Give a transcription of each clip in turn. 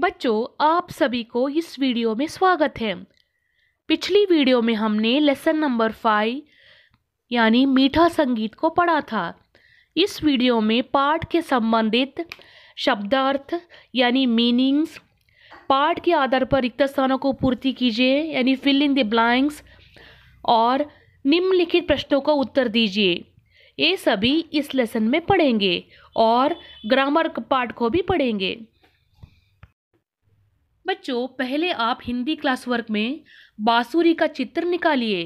बच्चों आप सभी को इस वीडियो में स्वागत है पिछली वीडियो में हमने लेसन नंबर फाइव यानी मीठा संगीत को पढ़ा था इस वीडियो में पाठ के संबंधित शब्दार्थ यानी मीनिंग्स पाठ के आधार पर रिक्त स्थानों को पूर्ति कीजिए यानी फिल इन द ब्लैंक्स और निम्नलिखित प्रश्नों का उत्तर दीजिए ये सभी इस लेसन में पढ़ेंगे और ग्रामर पाठ को भी पढ़ेंगे बच्चों पहले आप हिंदी क्लास वर्क में बांसुरी का चित्र निकालिए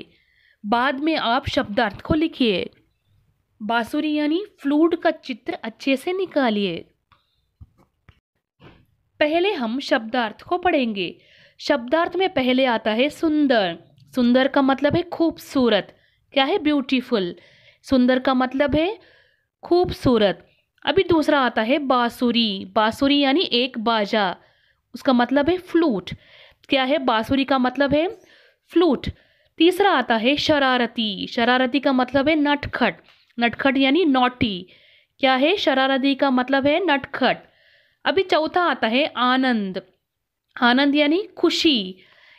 बाद में आप शब्दार्थ को लिखिए बांसुरी यानी फ्लूट का चित्र अच्छे से निकालिए पहले हम शब्दार्थ को पढ़ेंगे शब्दार्थ में पहले आता है सुंदर सुंदर का मतलब है खूबसूरत क्या है ब्यूटीफुल सुंदर का मतलब है खूबसूरत अभी दूसरा आता है बांसुरी बांसुरी यानी एक बाजा उसका मतलब है फ्लूट क्या है बांसुरी का मतलब है फ्लूट तीसरा आता है शरारती शरारती का मतलब है नटखट नटखट यानी नोटी क्या है शरारती का मतलब है नटखट अभी चौथा आता है आनंद आनंद यानी खुशी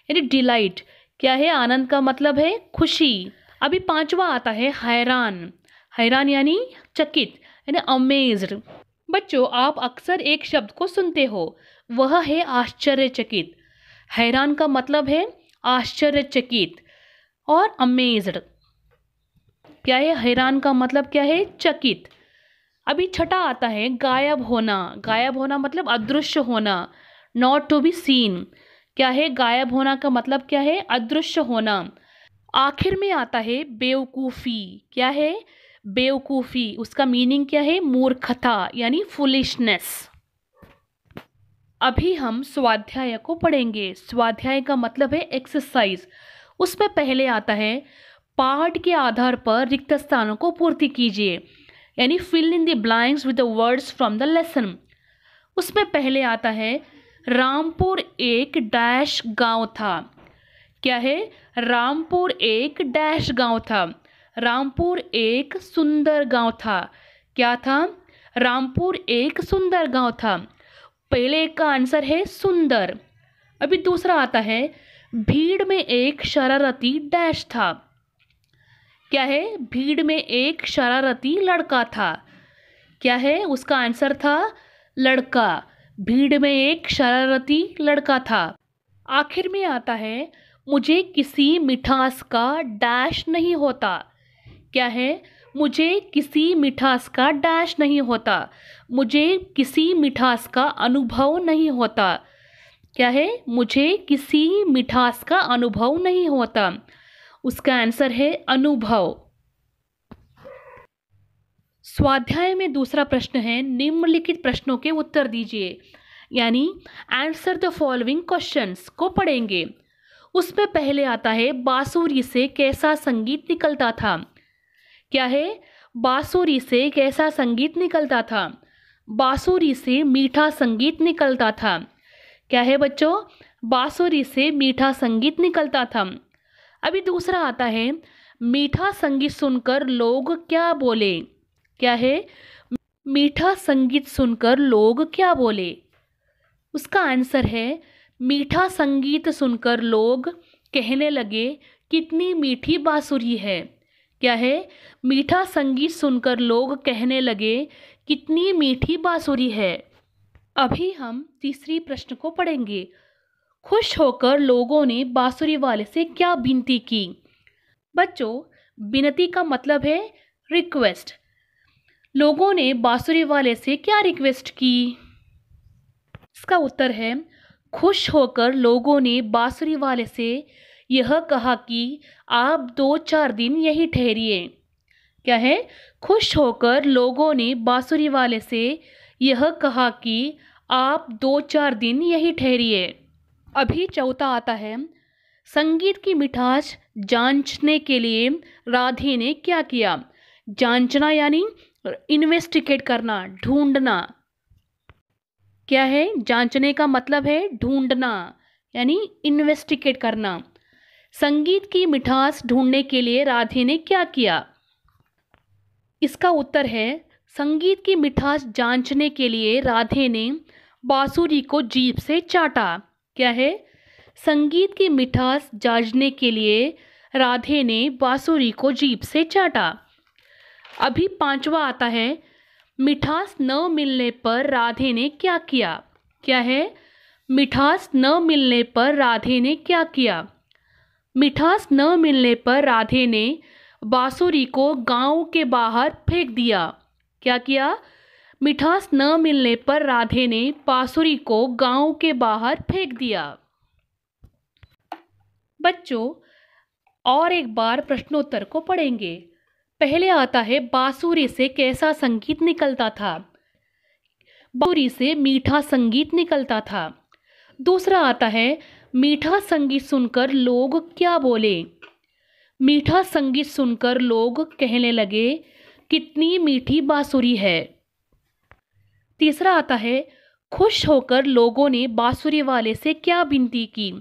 यानी डिलाइट क्या है आनंद का मतलब है खुशी अभी पांचवा आता है हैरान हैरान यानी चकित यानी अमेज्ड बच्चों आप अक्सर एक शब्द को सुनते हो वह है आश्चर्यचकित हैरान का मतलब है आश्चर्यचकित और अमेज्ड क्या है हैरान का मतलब क्या है चकित अभी छठा आता है गायब होना गायब होना मतलब अदृश्य होना नॉट टू बी सीन क्या है गायब होना का मतलब क्या है अदृश्य होना आखिर में आता है बेवकूफ़ी क्या है बेवकूफ़ी उसका मीनिंग क्या है मूर्खता यानी फुलिशनेस अभी हम स्वाध्याय को पढ़ेंगे स्वाध्याय का मतलब है एक्सरसाइज उसमें पहले आता है पाठ के आधार पर रिक्त स्थानों को पूर्ति कीजिए यानी fill in the blanks with the words from the lesson उसमें पहले आता है रामपुर एक डैश गांव था क्या है रामपुर एक डैश गांव था रामपुर एक सुंदर गांव था क्या था रामपुर एक सुंदर गांव था पहले एक का आंसर है सुंदर अभी दूसरा आता है भीड़ में एक शरारती डैश था क्या है भीड़ में एक शरारती लड़का था क्या है उसका आंसर था लड़का भीड़ में एक शरारती लड़का था आखिर में आता है मुझे किसी मिठास का डैश नहीं होता क्या है मुझे किसी मिठास का डैश नहीं होता मुझे किसी मिठास का अनुभव नहीं होता क्या है मुझे किसी मिठास का अनुभव नहीं होता उसका आंसर है अनुभव स्वाध्याय में दूसरा प्रश्न है निम्नलिखित प्रश्नों के उत्तर दीजिए यानी आंसर द फॉलोइंग क्वेश्चंस को पढ़ेंगे उसमें पहले आता है बांसुरी से कैसा संगीत निकलता था क्या है बाँसुरी से कैसा संगीत निकलता था बाँसुरी से मीठा संगीत निकलता था क्या है बच्चों बाँसुरी से मीठा संगीत निकलता था अभी दूसरा आता है मीठा संगीत सुनकर लोग क्या बोले क्या है मीठा संगीत सुनकर लोग क्या बोले उसका आंसर है मीठा संगीत सुनकर लोग कहने लगे कितनी मीठी बाँसुरी है क्या है मीठा संगीत सुनकर लोग कहने लगे कितनी मीठी बांसुरी है अभी हम तीसरी प्रश्न को पढ़ेंगे खुश होकर लोगों ने बांसुरी वाले से क्या विनती की बच्चों विनती का मतलब है रिक्वेस्ट लोगों ने बांसुरी वाले से क्या रिक्वेस्ट की इसका उत्तर है खुश होकर लोगों ने बांसुरी वाले से यह कहा कि आप दो चार दिन यहीं ठहरिए क्या है खुश होकर लोगों ने बाँसुरी वाले से यह कहा कि आप दो चार दिन यहीं ठहरिए अभी चौथा आता है संगीत की मिठास जांचने के लिए राधे ने क्या किया जांचना यानी इन्वेस्टिगेट करना ढूंढना क्या है जांचने का मतलब है ढूंढना यानी इन्वेस्टिगेट करना संगीत की मिठास ढूंढने के लिए राधे ने क्या किया इसका उत्तर है संगीत की मिठास जांचने के लिए राधे ने बांसुरी को जीप से चाटा क्या है संगीत की मिठास जांचने के लिए राधे ने बांसुरी को जीप से चाटा अभी पांचवा आता है मिठास न मिलने पर राधे ने क्या किया क्या है मिठास न मिलने पर राधे ने क्या किया मिठास न मिलने पर राधे ने बांसुरी को गांव के बाहर फेंक दिया क्या किया मिठास न मिलने पर राधे ने बांसुरी को गांव के बाहर फेंक दिया बच्चों और एक बार प्रश्नोत्तर को पढ़ेंगे पहले आता है बांसुरी से कैसा संगीत निकलता था बांसुरी से मीठा संगीत निकलता था दूसरा आता है मीठा संगीत सुनकर लोग क्या बोले मीठा संगीत सुनकर लोग कहने लगे कितनी मीठी बाँसुरी है तीसरा आता है खुश होकर लोगों ने बाँसुरी वाले से क्या विनती की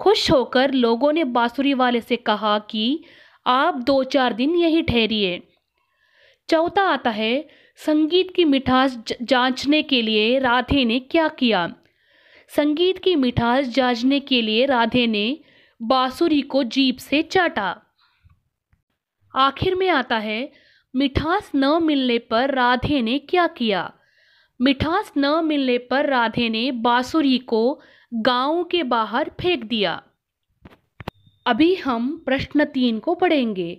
खुश होकर लोगों ने बाँसुरी वाले से कहा कि आप दो चार दिन यही ठहरिए चौथा आता है संगीत की मिठास जांचने के लिए राधे ने क्या किया संगीत की मिठास जांचने के लिए राधे ने बांसुरी को जीप से चाटा आखिर में आता है मिठास न मिलने पर राधे ने क्या किया मिठास न मिलने पर राधे ने बांसुरी को गांव के बाहर फेंक दिया अभी हम प्रश्न तीन को पढ़ेंगे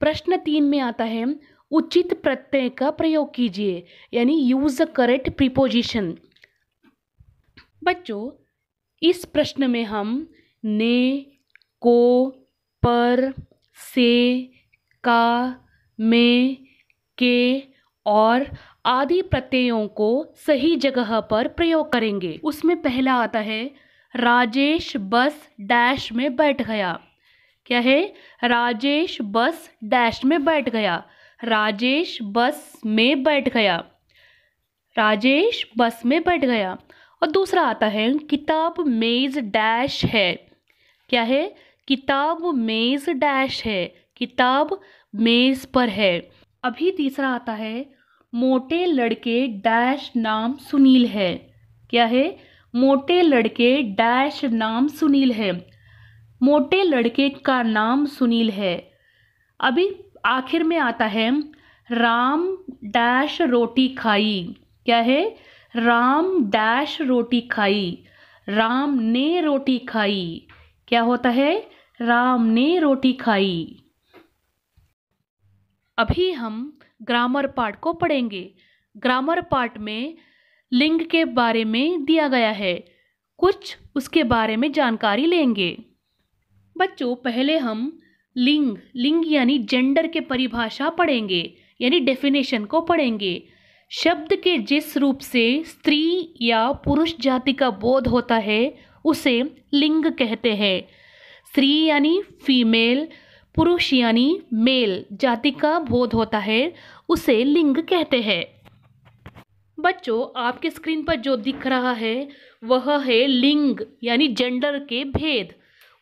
प्रश्न तीन में आता है उचित प्रत्यय का प्रयोग कीजिए यानी यूज़ द करेक्ट प्रिपोजिशन बच्चों इस प्रश्न में हम ने को पर से का में के और आदि प्रत्ययों को सही जगह पर प्रयोग करेंगे उसमें पहला आता है राजेश बस डैश में बैठ गया क्या है राजेश बस डैश में बैठ गया राजेश बस में बैठ गया राजेश बस में बैठ गया और दूसरा आता है किताब मेज़ डैश है क्या है किताब मेज़ डैश है किताब मेज़ पर है अभी तीसरा आता है मोटे लड़के डैश नाम सुनील है क्या है मोटे लड़के डैश नाम सुनील है मोटे लड़के का नाम सुनील है अभी आखिर में आता है राम डैश रोटी खाई क्या है राम डैश रोटी खाई राम ने रोटी खाई क्या होता है राम ने रोटी खाई अभी हम ग्रामर पार्ट को पढ़ेंगे ग्रामर पार्ट में लिंग के बारे में दिया गया है कुछ उसके बारे में जानकारी लेंगे बच्चों पहले हम लिंग लिंग यानी जेंडर के परिभाषा पढ़ेंगे यानी डेफिनेशन को पढ़ेंगे शब्द के जिस रूप से स्त्री या पुरुष जाति का बोध होता है उसे लिंग कहते हैं स्त्री यानी फीमेल पुरुष यानी मेल जाति का बोध होता है उसे लिंग कहते हैं बच्चों आपके स्क्रीन पर जो दिख रहा है वह है लिंग यानी जेंडर के भेद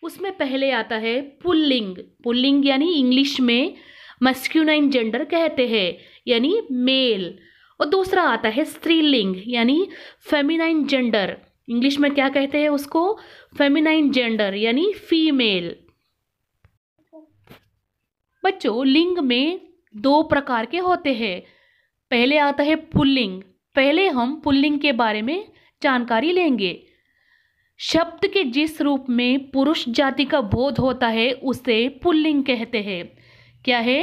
उसमें पहले आता है पुल्लिंग पुल्लिंग यानी इंग्लिश में मस्क्यूनाइन जेंडर कहते हैं यानी मेल और दूसरा आता है स्त्रीलिंग यानी फेमिनाइन जेंडर इंग्लिश में क्या कहते हैं उसको फेमिनाइन जेंडर यानी फीमेल बच्चों लिंग में दो प्रकार के होते हैं पहले आता है पुल्लिंग पहले हम पुल्लिंग के बारे में जानकारी लेंगे शब्द के जिस रूप में पुरुष जाति का बोध होता है उसे पुल्लिंग कहते हैं क्या है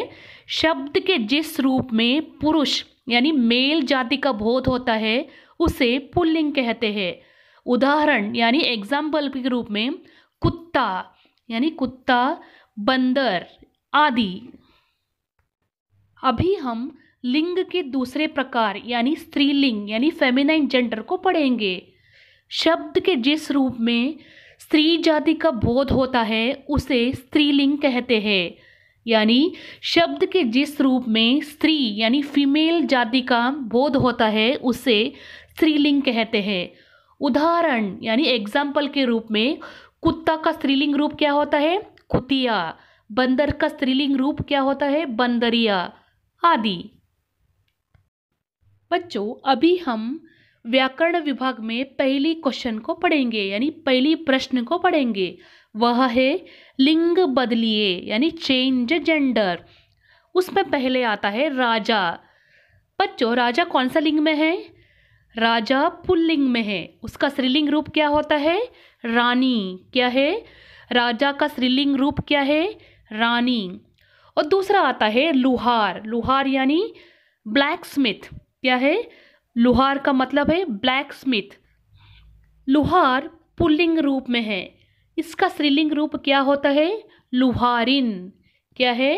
शब्द के जिस रूप में पुरुष यानी मेल जाति का बोध होता है उसे पुल्लिंग कहते हैं उदाहरण यानी एग्जाम्पल के रूप में कुत्ता यानी कुत्ता बंदर आदि अभी हम लिंग के दूसरे प्रकार यानी स्त्रीलिंग यानी फेमिनाइन जेंडर को पढ़ेंगे शब्द के जिस रूप में स्त्री जाति का बोध होता है उसे स्त्रीलिंग कहते हैं यानी शब्द के जिस रूप में स्त्री यानी फीमेल जाति का बोध होता है उसे स्त्रीलिंग कहते हैं उदाहरण यानी एग्जाम्पल के रूप में कुत्ता का स्त्रीलिंग रूप क्या होता है कुतिया बंदर का स्त्रीलिंग रूप क्या होता है बंदरिया आदि बच्चों अभी हम व्याकरण विभाग में पहली क्वेश्चन को पढ़ेंगे यानी पहली प्रश्न को पढ़ेंगे वह है लिंग बदलिए यानी चेंज जेंडर उसमें पहले आता है राजा बच्चों राजा कौन सा लिंग में है राजा पुल्लिंग में है उसका स्त्रीलिंग रूप क्या होता है रानी क्या है राजा का स्त्रीलिंग रूप क्या है रानी और दूसरा आता है लुहार लुहार यानी ब्लैक स्मिथ क्या है लुहार का मतलब है ब्लैक स्मिथ लुहार पुल्लिंग रूप में है इसका स्त्रीलिंग रूप क्या होता है लुहारिन क्या है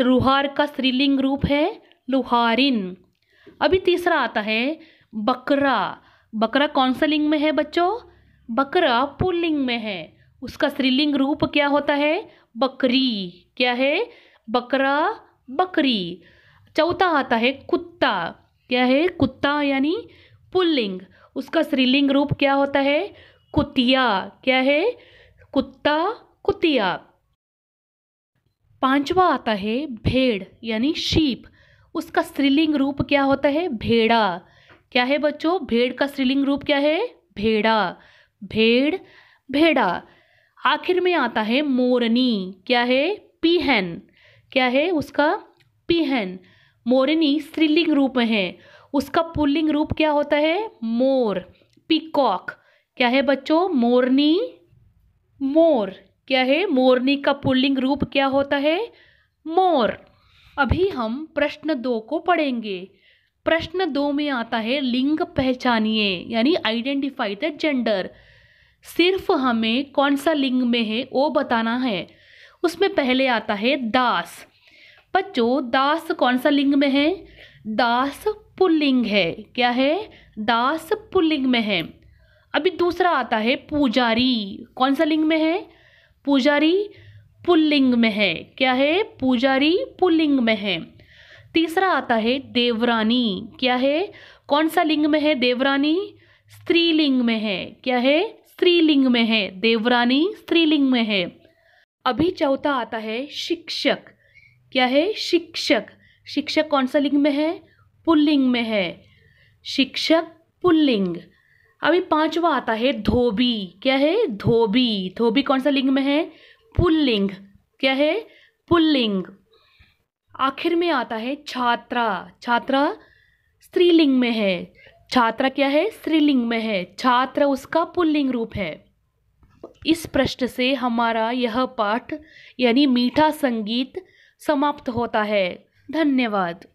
रुहार का स्त्रीलिंग रूप है लुहारिन अभी तीसरा आता है बकरा बकरा कौन सा लिंग में है बच्चों बकरा पुल्लिंग में है उसका स्त्रीलिंग रूप क्या होता है बकरी क्या है बकरा बकरी चौथा आता है कुत्ता क्या है कुत्ता यानी पुल्लिंग उसका स्त्रीलिंग रूप क्या होता है कुतिया क्या है कुत्ता कुतिया पांचवा आता है भेड़ यानी शीप उसका स्त्रीलिंग रूप क्या होता है भेड़ा क्या है बच्चों भेड़ का स्त्रीलिंग रूप क्या है भेड़ा भेड़ भेड़ा आखिर में आता है मोरनी क्या है पीहन क्या है उसका पीहन मोरनी स्त्रीलिंग रूप है उसका पुल्लिंग रूप क्या होता है मोर पीकॉक क्या है बच्चों मोरनी मोर क्या है मोरनी का पुल्लिंग रूप क्या होता है मोर अभी हम प्रश्न दो को पढ़ेंगे प्रश्न दो में आता है लिंग पहचानिए यानी आइडेंटिफाई द जेंडर सिर्फ हमें कौन सा लिंग में है वो बताना है उसमें पहले आता है दास बच्चों दास कौन सा लिंग में है दास पुल्लिंग है क्या है दास पुल्लिंग में है अभी दूसरा आता है पुजारी कौन सा लिंग में है पुजारी पुल्लिंग में है क्या है पुजारी पुल्लिंग में है तीसरा आता है देवरानी क्या है कौन सा लिंग में है देवरानी स्त्रीलिंग में है क्या है स्त्रीलिंग में है देवरानी स्त्रीलिंग में है अभी चौथा आता है शिक्षक क्या है शिक्षक शिक्षक कौन सा लिंग में है पुल्लिंग में है शिक्षक पुल्लिंग अभी पांचवा आता है धोबी क्या है धोबी धोबी कौन सा लिंग में है पुल्लिंग क्या है पुल्लिंग आखिर में आता है छात्रा छात्रा स्त्रीलिंग में है छात्रा क्या है स्त्रीलिंग में है छात्र उसका पुल्लिंग रूप है इस प्रश्न से हमारा यह पाठ यानी मीठा संगीत समाप्त होता है धन्यवाद